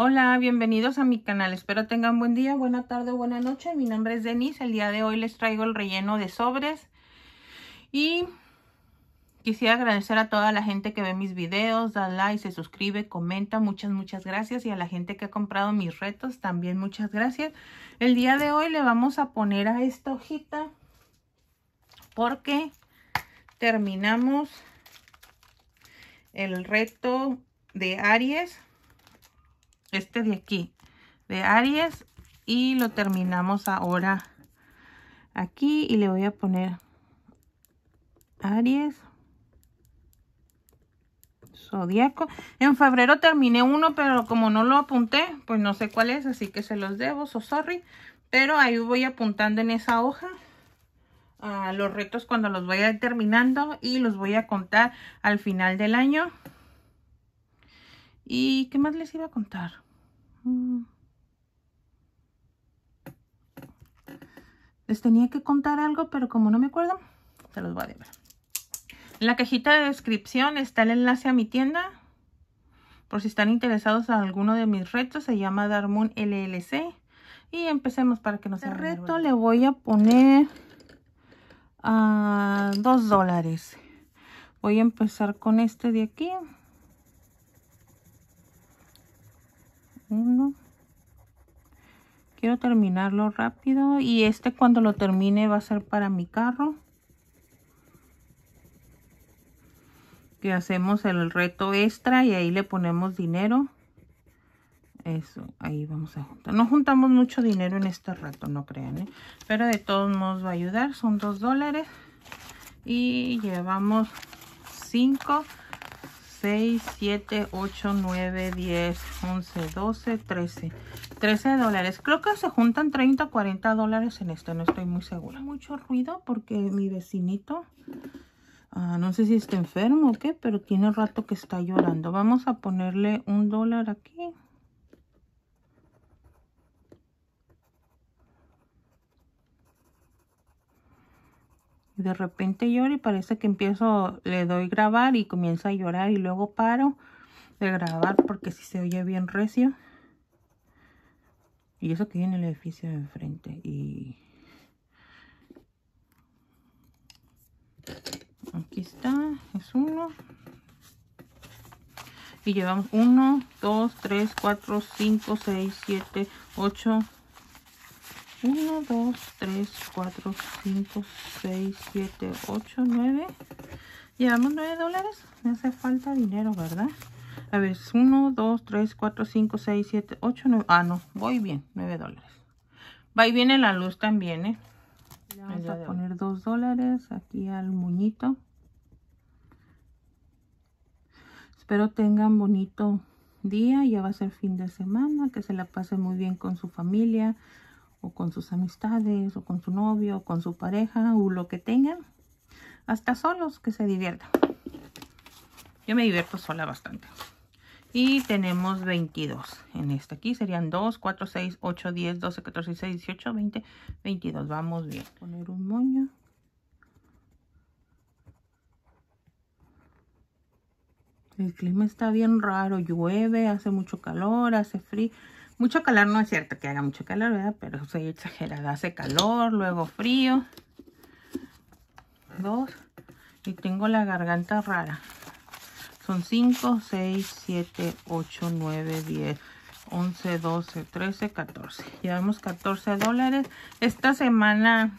Hola, bienvenidos a mi canal. Espero tengan buen día, buena tarde, buena noche. Mi nombre es Denise. El día de hoy les traigo el relleno de sobres. Y quisiera agradecer a toda la gente que ve mis videos, da like, se suscribe, comenta. Muchas, muchas gracias. Y a la gente que ha comprado mis retos, también muchas gracias. El día de hoy le vamos a poner a esta hojita porque terminamos el reto de Aries este de aquí, de Aries. Y lo terminamos ahora aquí y le voy a poner Aries. Zodíaco. En febrero terminé uno, pero como no lo apunté, pues no sé cuál es, así que se los debo, so sorry. Pero ahí voy apuntando en esa hoja a ah, los retos cuando los vaya terminando y los voy a contar al final del año. ¿Y qué más les iba a contar? Mm. Les tenía que contar algo, pero como no me acuerdo, se los voy a dejar. En la cajita de descripción está el enlace a mi tienda. Por si están interesados en alguno de mis retos, se llama Darmoon LLC. Y empecemos para que nos El reto le voy a poner a ah, dos dólares. Voy a empezar con este de aquí. Uno. quiero terminarlo rápido y este cuando lo termine va a ser para mi carro que hacemos el reto extra y ahí le ponemos dinero eso ahí vamos a juntar no juntamos mucho dinero en este reto no crean ¿eh? pero de todos modos va a ayudar son dos dólares y llevamos cinco 6, 7, 8, 9, 10, 11, 12, 13. 13 dólares. Creo que se juntan 30, 40 dólares en esto. No estoy muy segura. Mucho ruido porque mi vecinito, ah, no sé si está enfermo o qué, pero tiene rato que está llorando. Vamos a ponerle un dólar aquí. de repente lloro y parece que empiezo, le doy grabar y comienza a llorar y luego paro de grabar porque si se oye bien recio. Y eso que viene el edificio de enfrente y... Aquí está, es uno. Y llevamos uno, dos, tres, cuatro, cinco, seis, siete, ocho. 1, 2, 3, 4, 5, 6, 7, 8, 9. Llevamos 9 dólares. Me hace falta dinero, ¿verdad? A ver, 1, 2, 3, 4, 5, 6, 7, 8, 9. Ah, no. Voy bien. 9 dólares. Va y viene la luz también, ¿eh? vamos a poner 2 dólares aquí al muñito. Espero tengan bonito día. Ya va a ser fin de semana. Que se la pasen muy bien con su familia o con sus amistades, o con su novio, o con su pareja, o lo que tengan. Hasta solos que se diviertan. Yo me divierto sola bastante. Y tenemos 22 en esta. Aquí serían 2, 4, 6, 8, 10, 12, 14, 16, 18, 20, 22. Vamos bien. Poner un moño. El clima está bien raro. Llueve, hace mucho calor, hace frío. Mucho calor no es cierto que haga mucho calor, ¿verdad? Pero soy exagerada. Hace calor, luego frío. Dos. Y tengo la garganta rara. Son 5, 6, 7, 8, 9, 10, 11, 12, 13, 14. Llevamos 14 dólares. Esta semana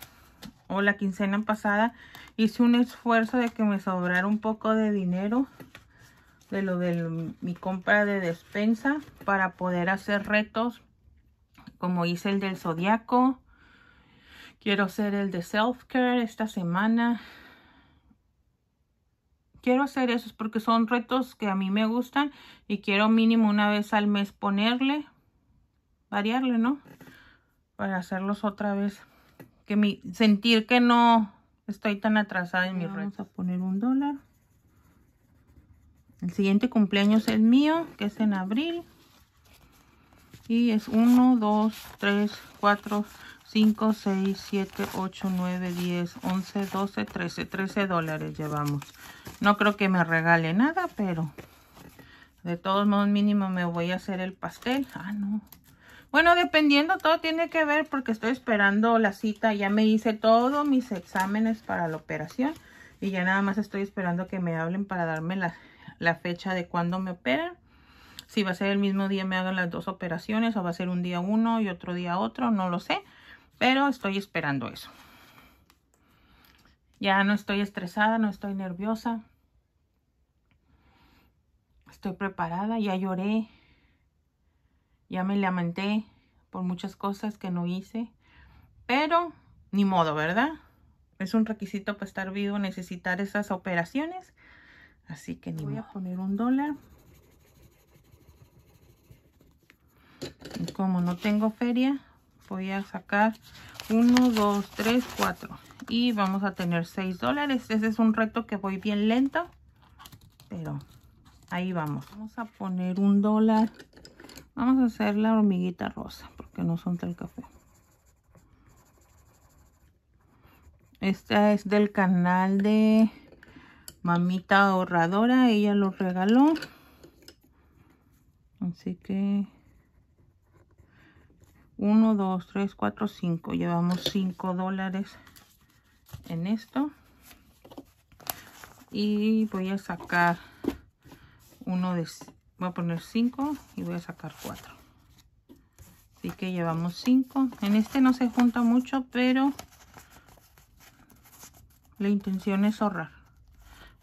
o la quincena pasada hice un esfuerzo de que me sobrara un poco de dinero de lo de mi compra de despensa para poder hacer retos como hice el del zodiaco quiero hacer el de self care esta semana quiero hacer esos porque son retos que a mí me gustan y quiero mínimo una vez al mes ponerle variarle no para hacerlos otra vez que mi sentir que no estoy tan atrasada en mi retos vamos a poner un dólar el siguiente cumpleaños es el mío, que es en abril. Y es 1, 2, 3, 4, 5, 6, 7, 8, 9, 10, 11, 12, 13. 13 dólares llevamos. No creo que me regale nada, pero de todos modos mínimo me voy a hacer el pastel. Ah, no. Bueno, dependiendo, todo tiene que ver porque estoy esperando la cita. Ya me hice todos mis exámenes para la operación y ya nada más estoy esperando que me hablen para darme la, la fecha de cuando me operan. Si va a ser el mismo día me hagan las dos operaciones o va a ser un día uno y otro día otro, no lo sé. Pero estoy esperando eso. Ya no estoy estresada, no estoy nerviosa. Estoy preparada, ya lloré. Ya me lamenté por muchas cosas que no hice. Pero, ni modo, ¿verdad? Es un requisito para estar vivo, necesitar esas operaciones. Así que ni voy a poner un dólar. Y como no tengo feria, voy a sacar uno, dos, tres, cuatro. Y vamos a tener seis dólares. Ese es un reto que voy bien lento. Pero ahí vamos. Vamos a poner un dólar. Vamos a hacer la hormiguita rosa. Porque no son del café. Esta es del canal de mamita ahorradora ella lo regaló así que 1 2 3 4 5 llevamos 5 dólares en esto y voy a sacar uno de voy a poner 5 y voy a sacar 4 así que llevamos 5 en este no se junta mucho pero la intención es ahorrar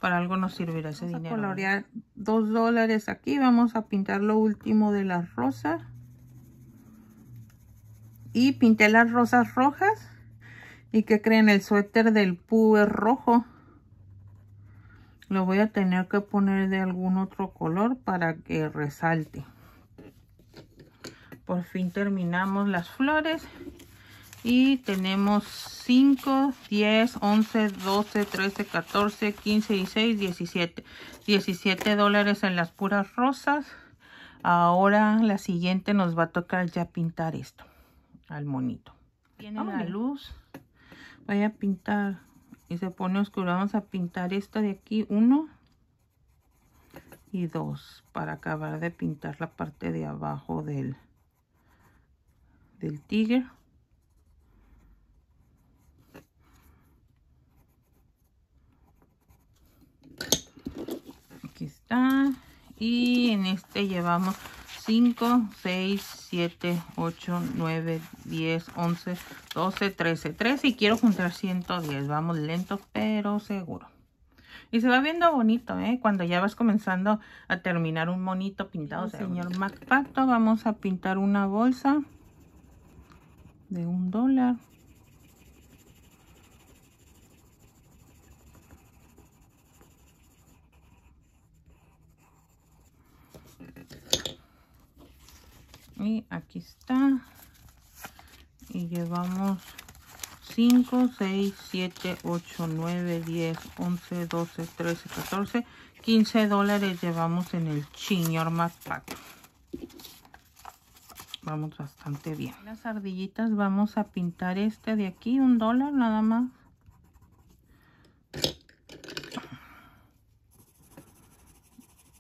para algo nos servirá ese dinero. Vamos a colorear dos dólares aquí. Vamos a pintar lo último de las rosas. Y pinté las rosas rojas. ¿Y que creen? El suéter del pú rojo. Lo voy a tener que poner de algún otro color para que resalte. Por fin terminamos las flores y tenemos 5, 10, 11, 12, 13, 14, 15, y 6, 17. 17 dólares en las puras rosas. Ahora la siguiente nos va a tocar ya pintar esto al monito. Tiene la luz. Voy a pintar y se pone oscuro. Vamos a pintar esta de aquí, uno y dos, para acabar de pintar la parte de abajo del, del tigre. Y en este llevamos 5, 6, 7, 8, 9, 10, 11, 12, 13. 13 y quiero juntar 110. Vamos lento pero seguro. Y se va viendo bonito, ¿eh? Cuando ya vas comenzando a terminar un monito pintado, señor señor MacPato. Vamos a pintar una bolsa de un dólar. y aquí está y llevamos 5 6 7 8 9 10 11 12 13 14 15 dólares llevamos en el chiñor más pack. vamos bastante bien las ardillitas vamos a pintar este de aquí un dólar nada más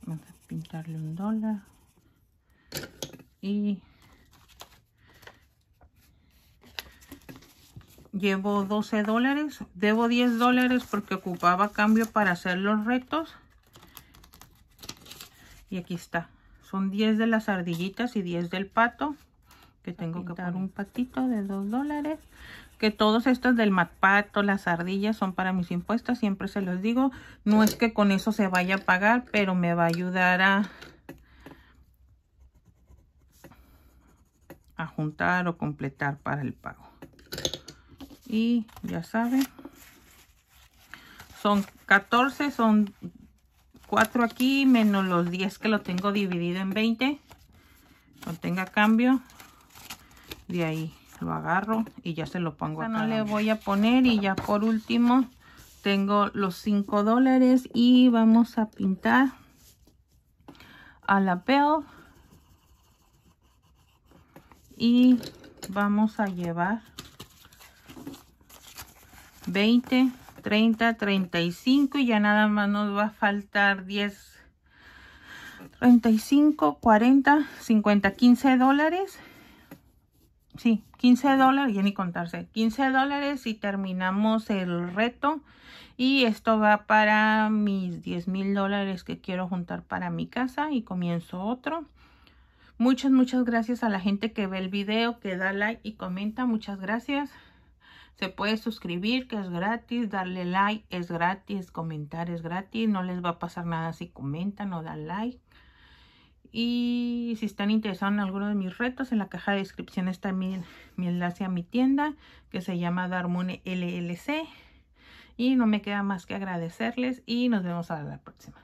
vamos a pintarle un dólar llevo 12 dólares debo 10 dólares porque ocupaba cambio para hacer los retos y aquí está son 10 de las ardillitas y 10 del pato que tengo que dar un patito de 2 dólares que todos estos del matpato, las ardillas son para mis impuestos. siempre se los digo. No es que con eso se vaya a pagar, pero me va a ayudar a, a juntar o completar para el pago. Y ya saben, son 14, son 4 aquí, menos los 10 que lo tengo dividido en 20. no tenga cambio, de ahí lo agarro y ya se lo pongo No le voy a poner y ya por último tengo los 5 dólares y vamos a pintar a la Bell y vamos a llevar 20 30 35 y ya nada más nos va a faltar 10 35 40 50 15 dólares sí 15 dólares ya ni contarse 15 dólares y terminamos el reto y esto va para mis 10 mil dólares que quiero juntar para mi casa y comienzo otro Muchas, muchas gracias a la gente que ve el video, que da like y comenta. Muchas gracias. Se puede suscribir, que es gratis. Darle like es gratis. Comentar es gratis. No les va a pasar nada si comentan o dan like. Y si están interesados en alguno de mis retos, en la caja de descripción está mi, enlace a mi tienda, que se llama Darmone LLC. Y no me queda más que agradecerles y nos vemos a la próxima.